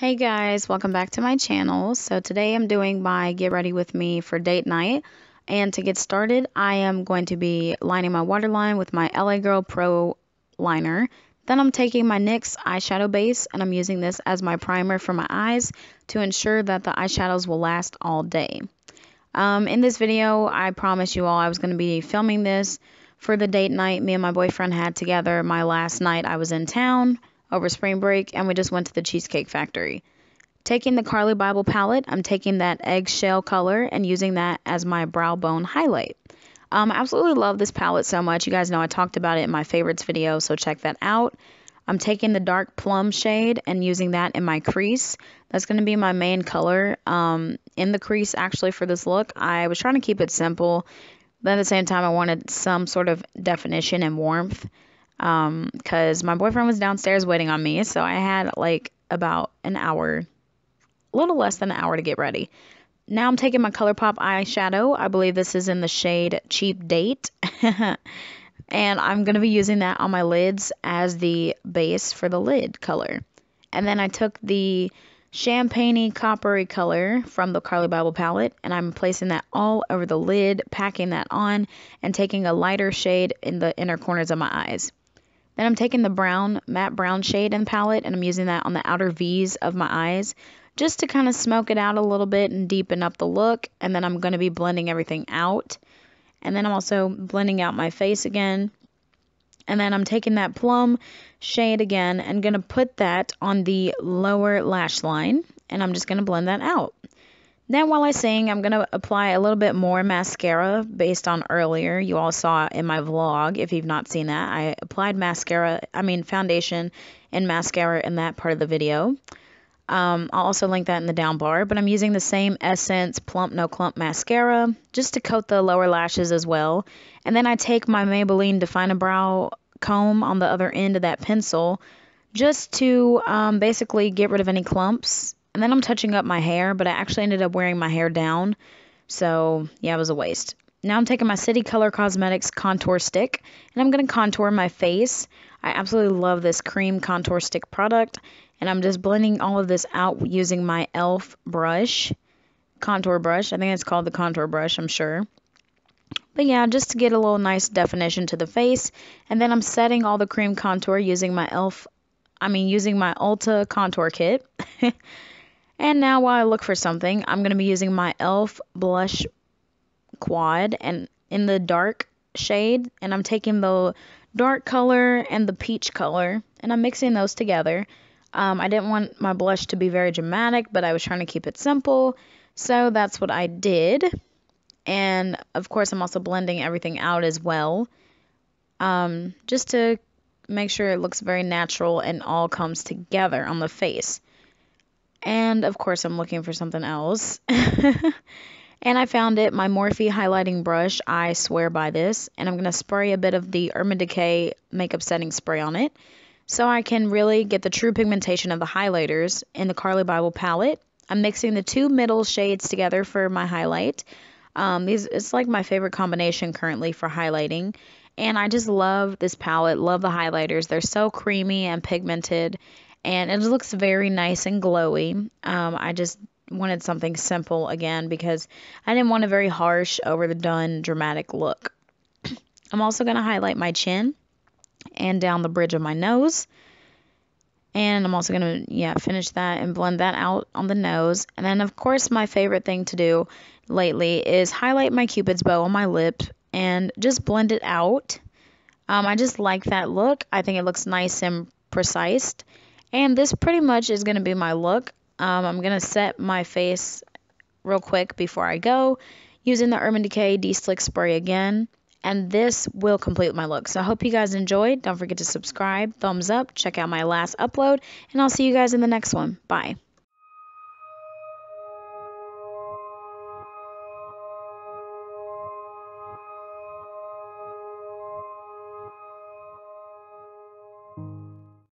Hey guys, welcome back to my channel. So today I'm doing my get ready with me for date night. And to get started, I am going to be lining my waterline with my LA Girl Pro liner. Then I'm taking my NYX eyeshadow base and I'm using this as my primer for my eyes to ensure that the eyeshadows will last all day. Um, in this video, I promise you all I was going to be filming this for the date night me and my boyfriend had together my last night I was in town over spring break, and we just went to the Cheesecake Factory. Taking the Carly Bible palette, I'm taking that eggshell color and using that as my brow bone highlight. Um, I absolutely love this palette so much. You guys know I talked about it in my favorites video, so check that out. I'm taking the dark plum shade and using that in my crease. That's going to be my main color um, in the crease actually for this look. I was trying to keep it simple, but at the same time I wanted some sort of definition and warmth because um, my boyfriend was downstairs waiting on me. So I had like about an hour, a little less than an hour to get ready. Now I'm taking my ColourPop eyeshadow. I believe this is in the shade Cheap Date. and I'm going to be using that on my lids as the base for the lid color. And then I took the champagne coppery color from the Carly Bible palette and I'm placing that all over the lid, packing that on and taking a lighter shade in the inner corners of my eyes. Then I'm taking the brown, matte brown shade in palette and I'm using that on the outer V's of my eyes just to kind of smoke it out a little bit and deepen up the look. And then I'm going to be blending everything out. And then I'm also blending out my face again. And then I'm taking that plum shade again and going to put that on the lower lash line. And I'm just going to blend that out. Then while I sing, I'm going to apply a little bit more mascara based on earlier. You all saw in my vlog, if you've not seen that, I applied mascara, I mean foundation and mascara in that part of the video. Um, I'll also link that in the down bar, but I'm using the same Essence Plump No Clump mascara just to coat the lower lashes as well. And then I take my Maybelline Define a Brow comb on the other end of that pencil just to um, basically get rid of any clumps and then I'm touching up my hair, but I actually ended up wearing my hair down. So, yeah, it was a waste. Now I'm taking my City Color Cosmetics contour stick and I'm going to contour my face. I absolutely love this cream contour stick product and I'm just blending all of this out using my e.l.f. brush, contour brush. I think it's called the contour brush, I'm sure. But yeah, just to get a little nice definition to the face. And then I'm setting all the cream contour using my e.l.f. I mean, using my Ulta contour kit. And now while I look for something, I'm going to be using my e.l.f. blush quad and in the dark shade. And I'm taking the dark color and the peach color and I'm mixing those together. Um, I didn't want my blush to be very dramatic, but I was trying to keep it simple. So that's what I did. And of course, I'm also blending everything out as well. Um, just to make sure it looks very natural and all comes together on the face. And of course, I'm looking for something else. and I found it, my Morphe highlighting brush. I swear by this. And I'm going to spray a bit of the Urban Decay makeup setting spray on it so I can really get the true pigmentation of the highlighters in the Carly Bible palette. I'm mixing the two middle shades together for my highlight. Um, these it's like my favorite combination currently for highlighting, and I just love this palette. Love the highlighters; they're so creamy and pigmented, and it looks very nice and glowy. Um, I just wanted something simple again because I didn't want a very harsh, over the done, dramatic look. I'm also going to highlight my chin and down the bridge of my nose. And I'm also going to, yeah, finish that and blend that out on the nose. And then, of course, my favorite thing to do lately is highlight my cupid's bow on my lip and just blend it out. Um, I just like that look. I think it looks nice and precise. And this pretty much is going to be my look. Um, I'm going to set my face real quick before I go using the Urban Decay D-Slick Spray again. And this will complete my look. So I hope you guys enjoyed. Don't forget to subscribe, thumbs up, check out my last upload, and I'll see you guys in the next one. Bye.